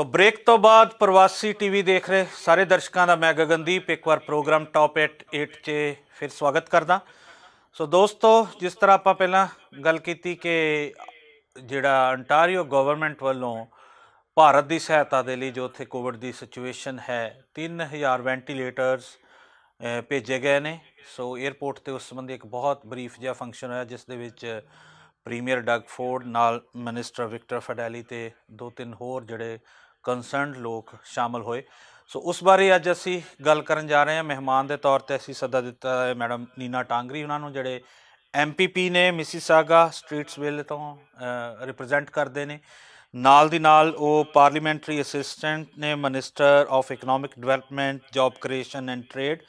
ਸੋ break ਤੋਂ ਬਾਅਦ ਪ੍ਰਵਾਸੀ ਟੀਵੀ ਦੇਖ ਰਹੇ ਸਾਰੇ ਦਰਸ਼ਕਾਂ ਦਾ ਮੈਂ ਗਗਨਦੀਪ ਇੱਕ ਵਾਰ ਪ੍ਰੋਗਰਾਮ ਟੌਪ 8 'ਚ ਫਿਰ ਸਵਾਗਤ ਕਰਦਾ ਸੋ ਦੋਸਤੋ ਜਿਸ ਤਰ੍ਹਾਂ ਆਪਾਂ ਪਹਿਲਾਂ ਗੱਲ ਕੀਤੀ ਕਿ ਜਿਹੜਾ ਅੰਟਾਰੀਓ ਗਵਰਨਮੈਂਟ ਵੱਲੋਂ ਭਾਰਤ ਦੀ ਸਹਾਇਤਾ ਦੇ ਲਈ ਜੋ ਉੱਥੇ ਕੋਵਿਡ ਦੀ ਸਿਚੁਏਸ਼ਨ ਹੈ 3000 ਵੈਂਟੀਲੇਟਰਸ ਭੇਜੇ ਗਏ ਨੇ ਸੋ 에어ਪੋਰਟ ਤੇ ਉਸ ਸੰਬੰਧੀ ਇੱਕ ਬਹੁਤ ਬਰੀਫ ਜਿਹਾ ਫੰਕਸ਼ਨ ਹੋਇਆ ਜਿਸ ਦੇ ਵਿੱਚ ਪ੍ਰੀਮੀਅਰ ਡਗ ਫੋਰਡ ਨਾਲ ਮਿਨਿਸਟਰ ਵਿਕਟਰ ਫੈਡੈਲੀ ਤੇ ਦੋ ਤਿੰਨ ਹੋਰ ਜਿਹੜੇ ਕਨਸਰਨਡ ਲੋਕ ਸ਼ਾਮਲ ਹੋਏ ਸੋ ਉਸ ਬਾਰੇ ਅੱਜ ਅਸੀਂ ਗੱਲ ਕਰਨ ਜਾ ਰਹੇ ਹਾਂ ਮਹਿਮਾਨ ਦੇ ਤੌਰ ਤੇ ਅਸੀਂ ਸੱਦਾ ਦਿੱਤਾ ਹੈ ਮੈਡਮ ਨੀਨਾ ਟਾਂਗਰੀ ਉਹਨਾਂ ਨੂੰ ਜਿਹੜੇ ਐਮਪੀਪੀ ਨੇ ਮਿਸਿਸਾਗਾ ਸਟਰੀਟਸਵਿਲ ਤੋਂ ਰਿਪਰੈਜ਼ੈਂਟ ਕਰਦੇ ਨੇ ਨਾਲ ਦੀ ਨਾਲ ਉਹ ਪਾਰਲੀਮੈਂਟਰੀ ਅਸਿਸਟੈਂਟ ਨੇ minister of economic development job creation and trade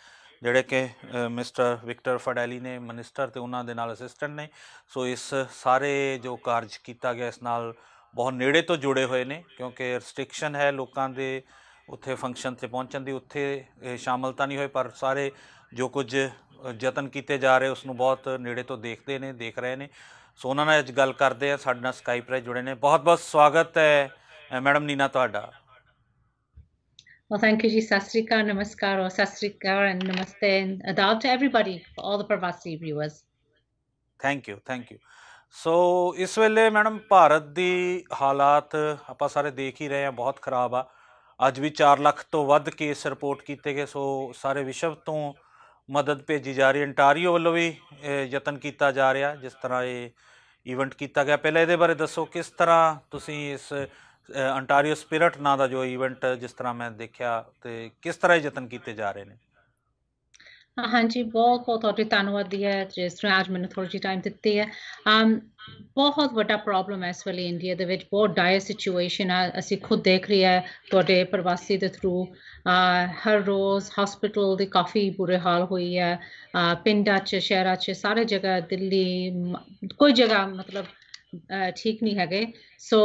ਜਿਹੜੇ ਕਿ ਮਿਸਟਰ ਵਿਕਟਰ ਫੜੈਲੀ ਨੇ ਮਨਿਸਟਰ ਤੇ ਉਹਨਾਂ ਦੇ ਨਾਲ ਅਸਿਸਟੈਂਟ ਨੇ ਸੋ ਇਸ ਸਾਰੇ ਜੋ ਕਾਰਜ ਕੀਤਾ ਗਿਆ ਇਸ ਨਾਲ ਬਹੁਤ ਨੇੜੇ ਤੋਂ ਜੁੜੇ ਹੋਏ ਨੇ ਕਿਉਂਕਿ ਰੈਸਟ੍ਰਿਕਸ਼ਨ ਹੈ ਲੋਕਾਂ ਦੇ ਉੱਥੇ ਫੰਕਸ਼ਨ ਤੇ ਪਹੁੰਚਣ ਦੀ ਉੱਥੇ ਸ਼ਾਮਲਤਾ ਨਹੀਂ ਹੋਈ ਪਰ ਸਾਰੇ ਜੋ ਕੁਝ ਯਤਨ ਕੀਤੇ ਜਾ ਰਹੇ ਉਸ ਨੂੰ ਬਹੁਤ ਨੇੜੇ ਤੋਂ ਦੇਖਦੇ ਨੇ ਦੇਖ ਰਹੇ ਨੇ ਸੋ ਉਹਨਾਂ ਨਾਲ ਅੱਜ ਗੱਲ ਕਰਦੇ ਆ ਸਾਡੇ ਨਾਲ ਸਕਾਈਪ ਰਾਹੀਂ ਜੁੜੇ ਨੇ ਬਹੁਤ ਬਹੁਤ ਸਵਾਗਤ ਹੈ ਮੈਡਮ ਨੀਨਾ ਤੁਹਾਡਾ Well, thank you, ji. Sastrika, namaskar, or sastrika, and namaste, and adab to everybody, all the Pravasi viewers. Thank you, thank you. ਸੋ ਇਸ ਵੇਲੇ ਮੈਡਮ ਭਾਰਤ ਦੀ ਹਾਲਾਤ ਆਪਾਂ ਸਾਰੇ ਦੇਖ ਹੀ ਰਹੇ ਹਾਂ ਬਹੁਤ ਖਰਾਬ ਆ ਅੱਜ ਵੀ 4 ਲੱਖ ਤੋਂ ਵੱਧ ਕੇਸ ਰਿਪੋਰਟ ਕੀਤੇ ਗਏ ਸੋ ਸਾਰੇ ਵਿਸ਼ਵ ਤੋਂ ਮਦਦ ਭੇਜੀ ਜਾ ਰਹੀ ਅੰਟਾਰੀਓ ਵੱਲੋਂ ਵੀ ਯਤਨ ਕੀਤਾ ਜਾ ਰਿਹਾ ਜਿਸ ਤਰ੍ਹਾਂ ਇਹ ਇਵੈਂਟ ਕੀਤਾ ਗਿਆ ਪਹਿਲਾਂ ਇਹਦੇ ਬਾਰੇ ਦੱਸੋ ਕਿਸ ਤਰ੍ਹਾਂ ਤੁਸੀਂ ਇਸ ਅੰਟਾਰੀਓ ਸਪਿਰਟ ਨਾਂ ਦਾ ਜੋ ਇਵੈਂਟ ਜਿਸ ਤਰ੍ਹਾਂ ਮੈਂ ਦੇਖਿਆ ਤੇ ਕਿਸ ਤਰ੍ਹਾਂ ਯਤਨ ਕੀਤੇ ਜਾ ਰਹੇ ਨੇ ਹਾਂਜੀ ਬਹੁਤ-ਬਹੁਤ ਤੁਹਾਡੇ ਧੰਨਵਾਦ ਦੀ ਹੈ ਜਿਸ ਤਰ੍ਹਾਂ ਅੱਜ ਮੈਨੂੰ ਥੋੜੀ ਜਿਹੀ ਟਾਈਮ ਦਿੱਤੀ ਹੈ ਅਮ ਬਹੁਤ ਵੱਡਾ ਪ੍ਰੋਬਲਮ ਐਸ ਇਸ ਵੇਲੇ ਇੰਡੀਆ ਦੇ ਵਿੱਚ ਬਹੁਤ ਡਾਇਰ ਸਿਚੁਏਸ਼ਨ ਆ ਅਸੀਂ ਖੁਦ ਦੇਖ ਰਹੀ ਹੈ ਤੁਹਾਡੇ ਪ੍ਰਵਾਸੀ ਦੇ ਥਰੂ ਹਰ ਰੋਜ਼ ਹਸਪੀਟਲ ਦੇ ਕਾਫੀ ਬੁਰੇ ਹਾਲ ਹੋਈ ਹੈ ਪਿੰਡਾਂ 'ਚ ਸ਼ਹਿਰਾਂ 'ਚ ਸਾਰੇ ਜਗ੍ਹਾ ਦਿੱਲੀ ਕੋਈ ਜਗ੍ਹਾ ਮਤਲਬ ਠੀਕ ਨਹੀਂ ਹੈਗੇ ਸੋ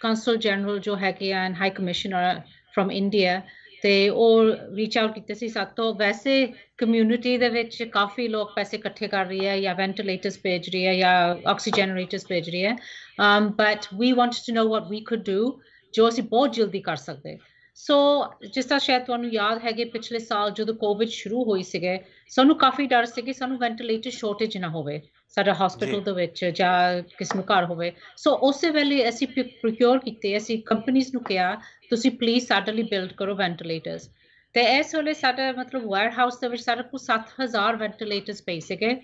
ਕਾਉਂਸਲ ਜਨਰਲ ਜੋ ਕਿ and high commissioner from India ਤੇ ਉਹ ਰੀਚ ਆਊਟ ਕੀਤੇ ਸੀ ਸਾਤੋਂ ਵੈਸੇ ਕਮਿਊਨਿਟੀ ਦੇ ਵਿੱਚ ਕਾਫੀ ਲੋਕ ਪੈਸੇ ਇਕੱਠੇ ਕਰ ਰਹੀ ਹੈ ਜਾਂ ਵੈਂਟੀਲੇਟਰਸ ਭੇਜ ਰਹੀ ਹੈ ਜਾਂ ਆਕਸੀਜਨਰੇਟਰਸ ਭੇਜ ਰਹੀ ਹੈ um but we wanted to know what we could do ਜੋ ਅਸੀਂ ਬਹੁਤ ਜਲਦੀ ਕਰ ਸਕਦੇ ਸੋ ਜਿਸ ਤਰ੍ਹਾਂ ਸ਼ਾਇਦ ਤੁਹਾਨੂੰ ਯਾਦ ਹੈਗੇ ਪਿਛਲੇ ਸਾਲ ਜਦੋਂ ਕੋਵਿਡ ਸ਼ੁਰੂ ਹੋਈ ਸੀਗੇ ਸਾਨੂੰ ਕਾਫੀ ਡਰ ਸੀ ਕਿ ਸਾਨੂੰ ਵੈਂਟੀਲੇਟਰ ਸ਼ੋਰਟੇਜ ਨਾ ਹੋਵੇ ਸਾਡਾ ਹਸਪੀਟਲ ਦੇ ਵਿੱਚ ਜਾਂ ਕਿਸ ਨੂੰ ਘਰ ਹੋਵੇ ਸੋ ਉਸੇ ਵੇਲੇ ਅਸੀਂ ਪ੍ਰੋਕਿਓਰ ਕੀਤੇ ਅਸੀਂ ਕੰਪਨੀਆਂ ਨੂੰ ਕਿਹਾ ਤੁਸੀਂ ਪਲੀਜ਼ ਸਾਡੇ ਲਈ ਬਿਲਡ ਕਰੋ ਵੈਂਟੀਲੇਟਰਸ ਤੇ ਐਸ ਵੇਲੇ ਸਾਡਾ ਮਤਲਬ ਵਾਇਰ ਹਾਊਸ ਦੇ ਵਿੱਚ ਸਾਡੇ ਕੋਲ 7000 ਵੈਂਟੀਲੇਟਰਸ ਪਏ ਸੀਗੇ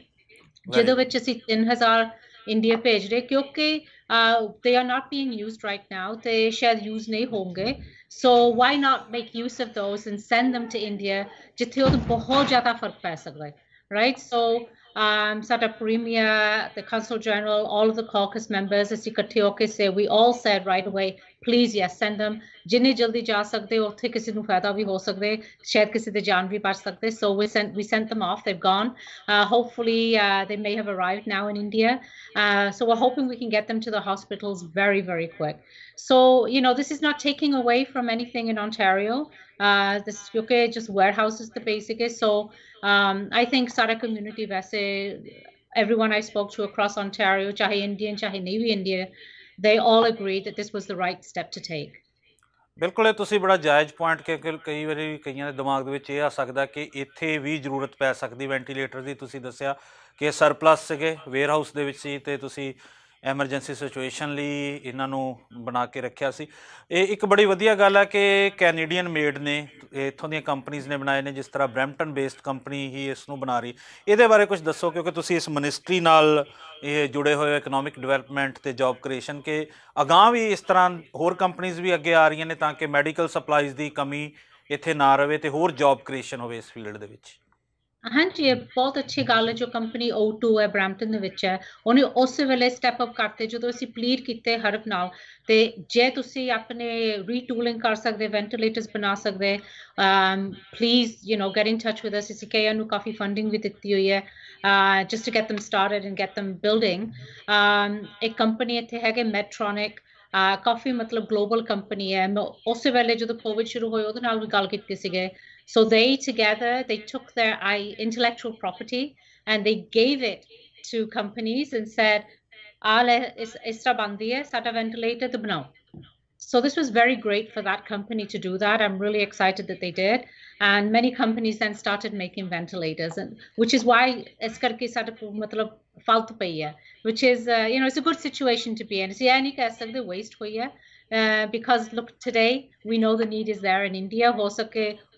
ਜਿਹਦੇ ਵਿੱਚ ਅਸੀਂ 3000 ਇੰਡੀਆ ਭੇਜ ਰਹੇ ਕਿਉਂਕਿ Uh, they are not being used right now. They shall use नहीं honge. So why not make use of those and send them to India ਜਿੱਥੇ ਉਹ ਬਹੁਤ ਜ਼ਿਆਦਾ ਫਰਕ Right? So um, Sada Premier, the Consul General, all of the caucus members, as you can say, we all said right away, please yes send them ਜਿੰਨੇ ਜਲਦੀ ਜਾ ਸਕਦੇ ਹੋ ਉੱਥੇ ਕਿਸੇ ਨੂੰ ਫਾਇਦਾ ਵੀ ਹੋ ਸਕਦਾ ਸ਼ਾਇਦ ਕਿਸੇ ਦੇ ਜਾਨ ਵੀ ਬਚ ਸਕਦੇ so we send we send them off they've gone uh, hopefully uh, they may have arrived now in india uh, so we're hoping we can get them to the hospitals very very quick so you know this is not taking away from anything in ontario uh, this UK just warehouses the basic is so um, i think sada community vase everyone i spoke to across ontario chahe indian chahe navy india they all agreed that this was the right step to take ਬਿਲਕੁਲ ਇਹ ਤੁਸੀਂ ਬੜਾ ਜਾਇਜ਼ point ਕਿ ਕਈ ਵਾਰੀ ਕਈਆਂ ਦੇ ਦਿਮਾਗ ਦੇ ਵਿੱਚ ਇਹ ਆ ਸਕਦਾ ਕਿ ਇੱਥੇ ਵੀ ਜ਼ਰੂਰਤ ਪੈ ਸਕਦੀ ਵੈਂਟੀਲੇਟਰ ਦੀ ਤੁਸੀਂ ਦੱਸਿਆ ਕਿ ਸਰਪਲਸ ਸੀਗੇ ਵੇਅਰ ਹਾਊਸ ਦੇ ਵਿੱਚ ਸੀ ਤੇ ਤੁਸੀਂ ਐਮਰਜੈਂਸੀ ਸਿਚੁਏਸ਼ਨ ਲਈ ਇਹਨਾਂ ਨੂੰ ਬਣਾ ਕੇ ਰੱਖਿਆ ਸੀ ਇਹ ਇੱਕ ਬੜੀ ਵਧੀਆ ਗੱਲ ਹੈ ਕਿ ਕੈਨੇਡੀਅਨ ਮੇਡ ਨੇ ਇੱਥੋਂ ਦੀਆਂ ਕੰਪਨੀਆਂ ਨੇ ਬਣਾਏ ਨੇ ਜਿਸ ਤਰ੍ਹਾਂ ਬ੍ਰੈਂਪਟਨ ਬੇਸਡ ਕੰਪਨੀ ਹੀ ਇਸ ਨੂੰ ਬਣਾ ਰਹੀ ਇਹਦੇ ਬਾਰੇ ਕੁਝ ਦੱਸੋ ਕਿਉਂਕਿ ਤੁਸੀਂ ਇਸ ਮਿਨਿਸਟਰੀ ਨਾਲ ਇਹ ਜੁੜੇ ਹੋਏ ਇਕਨੋਮਿਕ ਡਿਵੈਲਪਮੈਂਟ ਤੇ ਜੌਬ ਕ੍ਰੀਏਸ਼ਨ ਕੇ ਅਗਾਹ ਵੀ ਇਸ ਤਰ੍ਹਾਂ ਹੋਰ ਕੰਪਨੀਆਂ ਵੀ ਅੱਗੇ ਆ ਰਹੀਆਂ ਨੇ ਤਾਂ ਕਿ ਮੈਡੀਕਲ ਸਪਲਾਈਜ਼ ਦੀ ਕਮੀ ਇੱਥੇ ਨਾ ਰਵੇ ਤੇ ਹੋਰ ਜੌਬ ਕ੍ਰੀਏਸ਼ਨ ਹੋਵੇ ਇਸ ਫੀਲਡ ਦੇ ਵਿੱਚ ਹਾਂਜੀ ਇਹ ਬਹੁਤ ਅੱਛੀ ਗੱਲ ਹੈ ਜੋ ਕੰਪਨੀ O2 ਹੈ ਬ੍ਰੈਂਪਟਨ ਦੇ ਵਿੱਚ ਹੈ ਉਹਨੇ ਉਸੇ ਵੇਲੇ ਸਟੈਪ ਅਪ ਕਰਤੇ ਜਦੋਂ ਅਸੀਂ ਪਲੀਟ ਕੀਤੇ ਹਰਫ ਨਾਲ ਤੇ ਜੇ ਤੁਸੀਂ ਆਪਣੇ ਰੀਟੂਲਿੰਗ ਕਰ ਸਕਦੇ ਵੈਂਟੀਲੇਟਰਸ ਬਣਾ ਸਕਦੇ please you know get in touch with us ਕੇ ਨੂੰ ਕਾਫੀ ਫੰਡਿੰਗ ਵੀ ਦਿੱਤੀ ਹੋਈ ਹੈ just to get them started and get them building ਇੱਕ ਕੰਪਨੀ ਇੱਥੇ ਹੈਗੇ ਮੈਟ੍ਰੋਨਿਕ ਕਾਫੀ ਮਤਲਬ ਗਲੋਬਲ ਕੰਪਨੀ ਹੈ ਮੈਂ ਉਸੇ ਵੇਲੇ ਜਦੋਂ ਕੋਵਿਡ ਸ਼ੁਰੂ ਹੋਇਆ ਉਹਦੇ ਨਾਲ ਵੀ ਗੱਲ ਕੀਤੀ ਸੀਗੇ So they together, they took their intellectual property and they gave it to companies and said, ventilator, the bnao. So this was very great for that company to do that. I'm really excited that they did. And many companies then started making ventilators, and which is why Eskarki matlab which is uh, you know it's a good situation to be in. So yeah, the waste hoya. Uh, because look today we know the need is there in india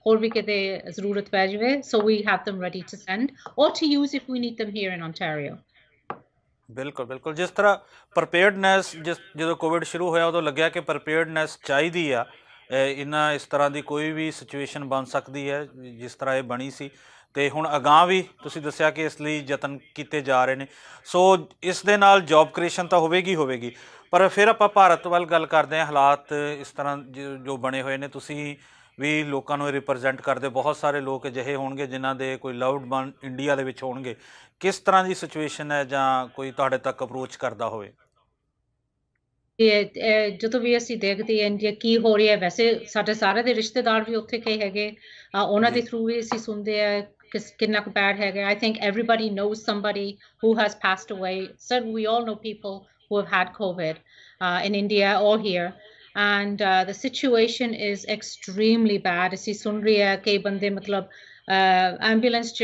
ਹੋਰ ਵੀ ਕਿਤੇ ਜ਼ਰੂਰਤ ਪੈ ਜਵੇ so we have them ready to send or to use if we need them here in Ontario ਬਿਲਕੁਲ ਬਿਲਕੁਲ ਜਿਸ ਤਰ੍ਹਾਂ ਜਿਸ ਜਦੋਂ ਕੋਵਿਡ ਸ਼ੁਰੂ ਹੋਇਆ ਉਦੋਂ ਲੱਗਿਆ ਕਿ ਪ੍ਰਪੇਅਰਡਨੈਸ ਚਾਹੀਦੀ ਆ ਇਹਨਾਂ ਇਸ ਤਰ੍ਹਾਂ ਦੀ ਕੋਈ ਵੀ ਸਿਚੁਏਸ਼ਨ ਬਣ ਸਕਦੀ ਹੈ ਜਿਸ ਤਰ੍ਹਾਂ ਇਹ ਬਣੀ ਸੀ ਤੇ ਹੁਣ ਅਗਾਹ ਵੀ ਤੁਸੀਂ ਦੱਸਿਆ ਕਿ ਇਸ ਲਈ ਯਤਨ ਕੀਤੇ ਜਾ ਰਹੇ ਨੇ ਸੋ ਇਸ ਦੇ ਨਾਲ ਜੌਬ ਕ੍ਰੀਏਸ਼ਨ ਤਾਂ ਹੋਵੇਗੀ ਹੋਵੇਗੀ ਪਰ ਫਿਰ ਆਪਾਂ ਭਾਰਤ ਵੱਲ ਗੱਲ ਕਰਦੇ ਹਾਂ ਹਾਲਾਤ ਇਸ ਤਰ੍ਹਾਂ ਜੋ ਬਣੇ ਹੋਏ ਨੇ ਤੁਸੀਂ ਵੀ ਲੋਕਾਂ ਨੂੰ ਰਿਪਰੈਜ਼ੈਂਟ ਕਰਦੇ ਬਹੁਤ ਸਾਰੇ ਲੋਕ ਅਜਿਹੇ ਹੋਣਗੇ ਜਿਨ੍ਹਾਂ ਦੇ ਕੋਈ ਲਵਡ ਬਨ ਇੰਡੀਆ ਦੇ ਵਿੱਚ ਹੋਣਗੇ ਕਿਸ ਤਰ੍ਹਾਂ ਦੀ ਸਿਚੁਏਸ਼ਨ ਹੈ ਜਾਂ ਕੋਈ ਤੁਹਾਡੇ ਤੱਕ ਅਪਰੋਚ ਕਰਦਾ ਹੋਵੇ ਜਦੋਂ ਵੀ ਅਸੀਂ ਦੇਖਦੇ ਹਾਂ ਕਿ ਕੀ ਹੋ ਰਿਹਾ ਵੈਸੇ ਸਾਡੇ ਸਾਰੇ ਦੇ ਰਿਸ਼ਤੇਦਾਰ ਵੀ ਉੱਥੇ ਕਈ ਹੈਗੇ ਉਹਨਾਂ ਦੇ ਥਰੂ ਵੀ ਅਸੀਂ ਸੁਣਦੇ ਆ ਕਿੰਨਾ ਕੁ ਬੈਡ ਹੈਗਾ I think everybody knows somebody who has passed away sir we all know people who have had COVID in India or here and uh, the situation is extremely bad इसी see, रही है कई बंदे मतलब ambulance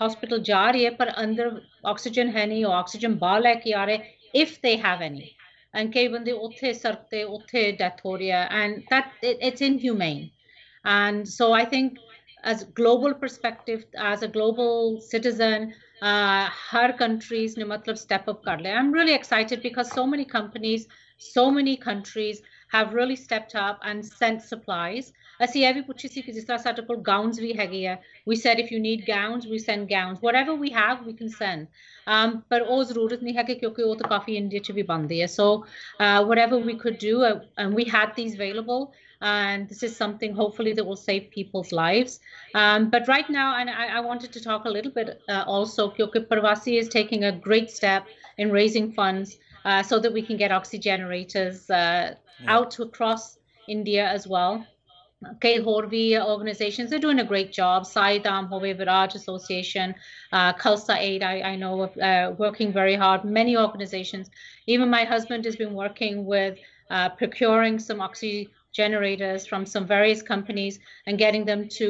hospital जा रही है पर अंदर ऑक्सीजन है नहीं ऑक्सीजन बाहर लेके आ रहे if they have any and कई बंदे उत्थे सरकते उत्थे डेथ हो रही है and and so i think as global perspective as a global citizen uh, her countries ne matlab step up kar le i'm really excited because so many companies so many countries have really stepped up and sent supplies ਅਸੀਂ ਇਹ ਵੀ ਪੁੱਛੀ ਸੀ ਕਿ ਜਿਸ ਤਰ੍ਹਾਂ ਸਾਡੇ ਕੋਲ gowns ਵੀ ਹੈਗੇ ਆ we said if you need gowns we send gowns whatever we have we can send um, But ਪਰ ਉਹ ਜ਼ਰੂਰਤ ਨਹੀਂ ਹੈ ਕਿ ਕਿਉਂਕਿ ਉਹ ਤਾਂ ਕਾਫੀ ਇੰਡੀਆ ਚ ਵੀ ਬਣਦੇ ਆ so uh, whatever we could do uh, and we had these available and this is something hopefully that will save people's lives. Um, but right now, and I, wanted to talk a little bit uh, also, Kyoke Parvasi is taking a great step in raising funds uh, so that we can get oxy uh, yeah. out across India as well. Kay Horvi organizations are doing a great job. Saidam Horvi Viraj Association, uh, Khalsa Aid, I, I know, uh, working very hard. Many organizations. Even my husband has been working with uh, procuring some oxy generators from some various companies and getting them to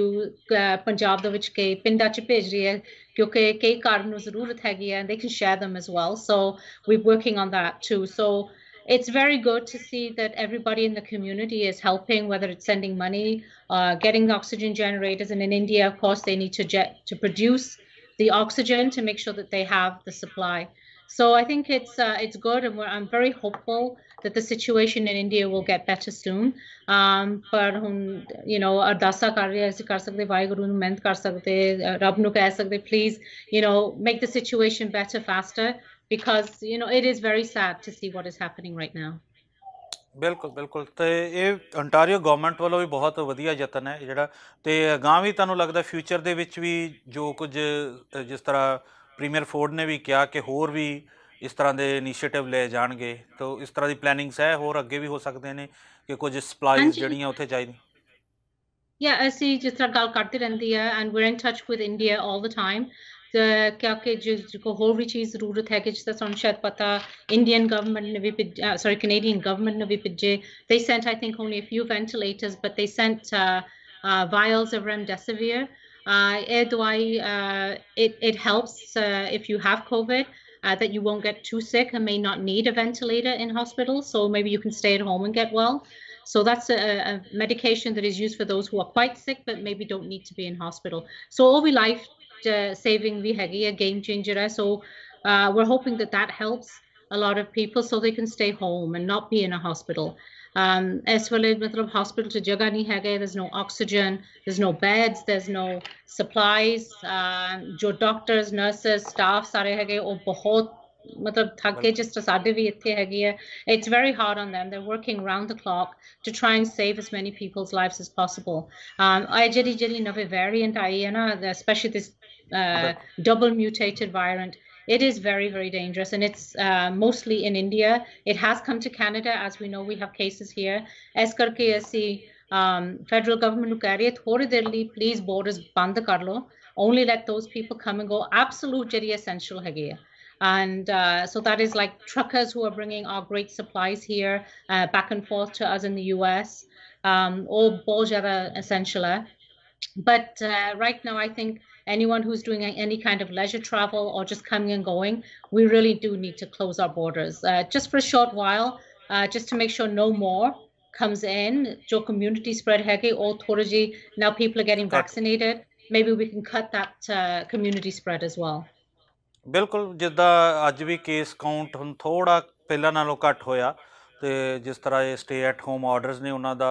uh, Punjab, ਦੇ ਵਿੱਚ ਕਈ ਪਿੰਡਾਂ 'ਚ ਭੇਜ ਰਹੀ ਹੈ ਕਿਉਂਕਿ and they can share them as well so we're working on that too so it's very good to see that everybody in the community is helping, whether it's sending money, uh, getting the oxygen generators. And in India, of course, they need to, jet, to produce the oxygen to make sure that they have the supply. So I think it's uh, it's good, and I'm very hopeful that the situation in India will get better soon. Um, but you know ardasa karya ਰਹੇ kar sakte, ਸਕਦੇ nu ਨੂੰ kar sakte, ਸਕਦੇ Rab nu ਕਹਿ sakte? please you know make the situation better faster because you know it is very sad to see what is happening right now. ਬਿਲਕੁਲ ਬਿਲਕੁਲ ਤੇ ਇਹ Ontario government ਵੱਲੋਂ ਵੀ ਬਹੁਤ ਵਧੀਆ ਯਤਨ ਹੈ ਜਿਹੜਾ ਤੇ ਗਾਂ ਵੀ ਤੁਹਾਨੂੰ ਲੱਗਦਾ ਫਿਊਚਰ ਦੇ ਵਿੱਚ ਵੀ ਜੋ ਕੁਝ ਜਿਸ ਤਰ੍ਹਾਂ ਪ੍ਰੀਮੀਅਰ ਫੋਰਡ ਨੇ ਵੀ ਕਿਹਾ ਕਿ ਹੋਰ ਵੀ ਇਸ ਤਰ੍ਹਾਂ ਦੇ ਇਨੀਸ਼ੀਏਟਿਵ ਲਏ ਜਾਣਗੇ ਤਾਂ ਇਸ ਤਰ੍ਹਾਂ ਦੀ ਪਲੈਨਿੰਗਸ ਹੈ ਹੋਰ ਅੱਗੇ ਵੀ ਹੋ ਸਕਦੇ ਨੇ ਕਿ ਕੁਝ ਸਪਲਾਈਜ਼ ਜਿਹੜੀਆਂ ਉੱਥੇ ਚਾਹੀਦੀ ਯਾ ਅਸੀਂ ਜਿਸ ਤਰ੍ਹਾਂ ਗੱਲ ਕਰਦੇ ਰਹਿੰਦੀ ਹੈ and we are in touch with India all the time ਕਿਉਂਕਿ ਜਿਸ ਕੋ ਹੋਰ ਵੀ ਚੀਜ਼ ਜ਼ਰੂਰਤ ਹੈ ਕਿ ਜਿਸ ਦਾ ਸਾਨੂੰ ਸ਼ਾਇਦ ਪਤਾ ਇੰਡੀਅਨ ਗਵਰਨਮੈਂਟ ਨੇ ਵੀ ਸੌਰੀ ਕੈਨੇਡੀਅਨ ਗਵਰਨਮੈਂਟ ਨੇ ਵੀ ਭੇਜੇ they sent I think only a few ventilators but they sent vials of remdesivir uh, eh, do I, uh, it, it helps uh, if you have COVID uh, that you won't get too sick and may not need a ventilator in hospital. So maybe you can stay at home and get well. So that's a, a, medication that is used for those who are quite sick but maybe don't need to be in hospital. So all we life uh, saving we a game changer. Eh, so uh, we're hoping that that helps a lot of people so they can stay home and not be in a hospital. Um, as well as the hospital to Jagani Hage, there's no oxygen, there's no beds, there's no supplies. Uh, doctors, nurses, staff sare oh, hai gaye, oh, bahut matlab thak It's very hard on them. They're working round the clock to try and save as many people's lives as possible. Um, I jadi the nove variant I na, especially this uh, double mutated variant it is very very dangerous and it's uh, mostly in india it has come to canada as we know we have cases here as um, federal government ਨੂੰ ਕਹਿ ਰਹੀ ਹੈ please ਦੇਰ ਲਈ please only let those people come and go absolute essential ਹੈਗੇ and uh, so that is like truckers who are bringing our great supplies here uh, back and forth to us in the US um, all oh, bol essential but uh, right now i think anyone who's doing any kind of leisure travel or just coming and going we really do need to close our borders uh, just for a short while uh, just to make sure no more comes in Your community spread hege all toraji now people are getting vaccinated maybe we can cut that uh, community spread as well ਬਿਲਕੁਲ ਜਿੱਦਾਂ ਅੱਜ ਵੀ case count ਹੁਣ ਥੋੜਾ ਪਹਿਲਾਂ ਨਾਲੋਂ ਘੱਟ ਹੋਇਆ ਤੇ ਜਿਸ ਤਰ੍ਹਾਂ ਇਹ ਸਟੇ ਐਟ ਹੋਮ ਆਰਡਰਸ ਨੇ ਉਹਨਾਂ ਦਾ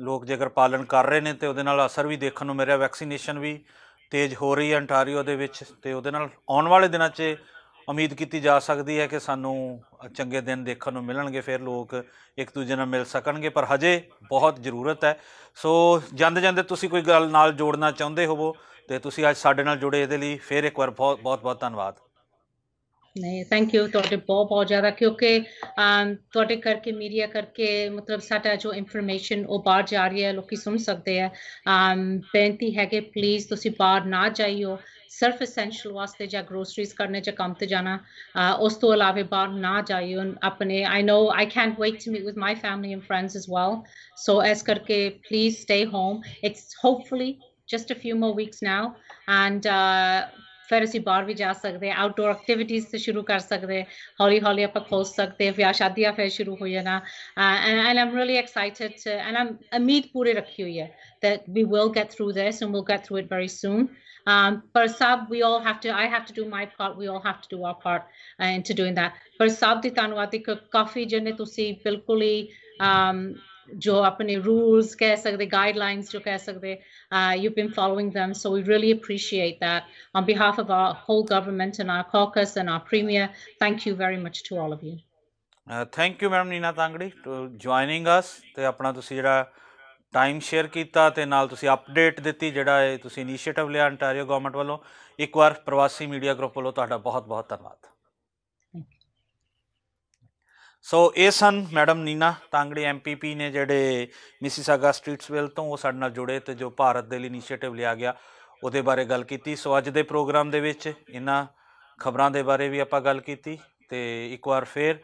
ਲੋਕ ਜੇਕਰ ਪਾਲਣ ਕਰ ਰਹੇ ਨੇ ਤੇ ਉਹਦੇ ਨਾਲ ਅਸਰ ਵੀ ਦੇਖਣ ਨੂੰ ਮਿਲਿਆ ਵੈਕਸੀਨੇਸ਼ਨ ਵੀ ਤੇਜ਼ ਹੋ ਰਹੀ ਹੈ ਅੰਟਾਰੀਓ ਦੇ ਵਿੱਚ ਤੇ ਉਹਦੇ ਨਾਲ ਆਉਣ ਵਾਲੇ ਦਿਨਾਂ 'ਚ ਉਮੀਦ ਕੀਤੀ ਜਾ ਸਕਦੀ ਹੈ ਕਿ ਸਾਨੂੰ ਚੰਗੇ ਦਿਨ ਦੇਖਣ ਨੂੰ ਮਿਲਣਗੇ ਫਿਰ ਲੋਕ ਇੱਕ ਦੂਜੇ ਨਾਲ ਮਿਲ ਸਕਣਗੇ ਪਰ ਹਜੇ ਬਹੁਤ ਜ਼ਰੂਰਤ ਹੈ ਸੋ ਜੰਦ ਜੰਦੇ ਤੁਸੀਂ ਕੋਈ ਗੱਲ ਨਾਲ ਜੋੜਨਾ ਚਾਹੁੰਦੇ ਹੋਵੋ ਤੇ ਤੁਸੀਂ ਅੱਜ ਸਾਡੇ ਨਾਲ ਜੁੜੇ ਇਹਦੇ ਲਈ ਫਿਰ ਇੱਕ ਵਾਰ ਬਹੁਤ ਬਹੁਤ ਧੰਨਵਾਦ ਨਹੀਂ ਥੈਂਕ ਯੂ ਤੁਹਾਡੇ ਬਹੁਤ ਬਹੁਤ ਜ਼ਿਆਦਾ ਕਿਉਂਕਿ ਤੁਹਾਡੇ ਕਰਕੇ ਮੀਡੀਆ ਕਰਕੇ ਮਤਲਬ ਸਾਡਾ ਜੋ ਇਨਫੋਰਮੇਸ਼ਨ ਉਹ ਬਾਹਰ ਜਾ ਰਹੀ ਹੈ ਲੋਕੀ ਸੁਣ ਸਕਦੇ ਆ ਬੇਨਤੀ ਹੈ ਕਿ ਪਲੀਜ਼ ਤੁਸੀਂ ਬਾਹਰ ਨਾ ਜਾਈਓ ਸਿਰਫ ਐਸੈਂਸ਼ੀਅਲ ਵਾਸਤੇ ਜਾਂ ਗਰੋਸਰੀਜ਼ ਕਰਨੇ ਜਾਂ ਕੰਮ ਤੇ ਜਾਣਾ ਉਸ ਤੋਂ ਇਲਾਵਾ ਬਾਹਰ ਨਾ ਜਾਈਓ ਆਪਣੇ I know I can't wait to meet with my family and friends as well so as ਕਰਕੇ please stay home it's hopefully just a few more weeks now and uh, ਫੈਰਸੀ ਬਾਹਰ ਵੀ ਜਾ ਸਕਦੇ ਆ ਆਊਟਡੋਰ ਐਕਟੀਵਿਟੀਜ਼ ਤੇ ਸ਼ੁਰੂ ਕਰ ਸਕਦੇ ਹੌਲੀ ਹੌਲੀ ਆਪਾਂ ਖੋਲ ਸਕਦੇ ਵਿਆਹ ਸ਼ਾਦੀਆਂ ਫੇਰ ਸ਼ੁਰੂ ਹੋ ਜਾਣਾ ਐਂਡ ਰੀਲੀ ਐਂਡ ਆਮ ਉਮੀਦ ਪੂਰੇ ਰੱਖੀ ਹੋਈ ਹੈ that we will get through this and we'll get through it very soon ਪਰ um, ਸਭ we all have to I have to do my part we all have to do our part uh, into doing that ਪਰ ਸਭ ਦੀ ਧੰਨਵਾਦ ਇੱਕ ਕਾਫੀ ਜਿਹਨੇ ਤੁਸੀਂ ਬਿਲਕੁਲ ਹੀ um, ਜੋ ਆਪਣੇ ਰੂਲਸ ਕਹਿ ਸਕਦੇ ਗਾਈਡਲਾਈਨਸ ਜੋ ਕਹਿ ਸਕਦੇ you been following them so we really appreciate that on behalf of our whole government and our caucus and our premier thank you very much to all of you thank you ma'am Nina Tangri to joining us ਤੇ ਆਪਣਾ ਤੁਸੀਂ ਜਿਹੜਾ time share ਕੀਤਾ ਤੇ ਨਾਲ ਤੁਸੀਂ update ਦਿੱਤੀ ਜਿਹੜਾ ਇਹ ਤੁਸੀਂ ਇਨੀਸ਼ੀਏਟਿਵ ਲਿਆ ਅੰਟਾਰੀਓ ਗਵਰਨਮੈਂਟ ਵੱਲੋਂ ਇੱਕ ਵਾਰ ਪ੍ਰਵਾਸੀ ਮੀਡੀਆ ਗਰੁੱਪ ਵੱਲੋਂ ਤੁਹਾਡਾ ਬਹੁਤ ਬਹੁਤ ਧੰਨਵਾਦ ਸੋ ਇਹ ਸਨ ਮੈਡਮ ਨੀਨਾ ਤਾਂਗੜੇ ਐਮਪੀਪੀ ਨੇ ਜਿਹੜੇ ਮਿਸਿਸਾਗਾ ਸਟਰੀਟਸਵਿਲ ਤੋਂ ਉਹ ਸਾਡੇ ਨਾਲ ਜੁੜੇ ਤੇ ਜੋ ਭਾਰਤ ਦੇ ਲਈ ਇਨੀਸ਼ੀਏਟਿਵ ਲਿਆ ਗਿਆ ਉਹਦੇ ਬਾਰੇ ਗੱਲ ਕੀਤੀ ਸੋ ਅੱਜ ਦੇ ਪ੍ਰੋਗਰਾਮ ਦੇ ਵਿੱਚ ਇਹਨਾਂ ਖਬਰਾਂ ਦੇ ਬਾਰੇ ਵੀ ਆਪਾਂ ਗੱਲ ਕੀਤੀ ਤੇ ਇੱਕ ਵਾਰ ਫੇਰ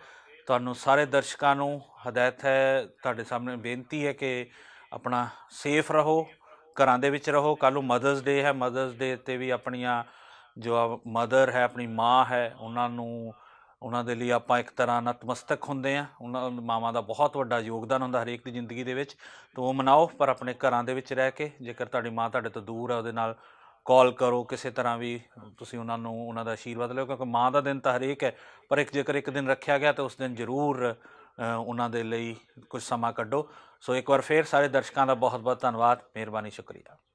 ਤੁਹਾਨੂੰ ਸਾਰੇ ਦਰਸ਼ਕਾਂ ਨੂੰ ਹਦਾਇਤ ਹੈ ਤੁਹਾਡੇ ਸਾਹਮਣੇ ਬੇਨਤੀ ਹੈ ਕਿ ਆਪਣਾ ਸੇਫ ਰਹੋ ਘਰਾਂ ਦੇ ਵਿੱਚ ਰਹੋ ਕੱਲ ਨੂੰ ਮਦਰਸ ਡੇ ਹੈ ਮਦਰਸ ਡੇ ਤੇ ਵੀ ਆਪਣੀਆਂ ਜੋ ਮਦਰ ਹੈ ਆਪਣੀ ਮਾਂ ਹੈ ਉਹਨਾਂ ਨੂੰ ਉਹਨਾਂ ਦੇ ਲਈ ਆਪਾਂ ਇੱਕ ਤਰ੍ਹਾਂ ਨਤਮਸਤਕ ਹੁੰਦੇ ਆ ਉਹਨਾਂ ਮਾਵਾਂ ਦਾ ਬਹੁਤ ਵੱਡਾ ਯੋਗਦਾਨ ਹੁੰਦਾ ਹਰੇਕ ਦੀ ਜ਼ਿੰਦਗੀ ਦੇ ਵਿੱਚ ਤੋਂ ਉਹ ਮਨਾਓ ਪਰ ਆਪਣੇ ਘਰਾਂ ਦੇ ਵਿੱਚ ਰਹਿ ਕੇ ਜੇਕਰ ਤੁਹਾਡੀ ਮਾਂ ਤੁਹਾਡੇ ਤੋਂ ਦੂਰ ਆ ਉਹਦੇ ਨਾਲ ਕਾਲ ਕਰੋ ਕਿਸੇ ਤਰ੍ਹਾਂ ਵੀ ਤੁਸੀਂ ਉਹਨਾਂ ਨੂੰ ਉਹਨਾਂ ਦਾ ਆਸ਼ੀਰਵਾਦ ਲਓ ਕਿਉਂਕਿ ਮਾਂ ਦਾ ਦਿਨ ਤਾਂ ਹਰੇਕ ਹੈ ਪਰ ਇੱਕ ਜੇਕਰ ਇੱਕ ਦਿਨ ਰੱਖਿਆ ਗਿਆ ਤਾਂ ਉਸ ਦਿਨ ਜ਼ਰੂਰ ਉਹਨਾਂ ਦੇ ਲਈ ਕੁਝ ਸਮਾਂ ਕੱਢੋ ਸੋ ਇੱਕ ਵਾਰ ਫੇਰ ਸਾਰੇ ਦਰਸ਼ਕਾਂ ਦਾ ਬਹੁਤ ਬਹੁਤ ਧੰਨਵਾਦ ਮਿਹਰਬਾਨੀ ਸ਼ੁਕਰੀਆ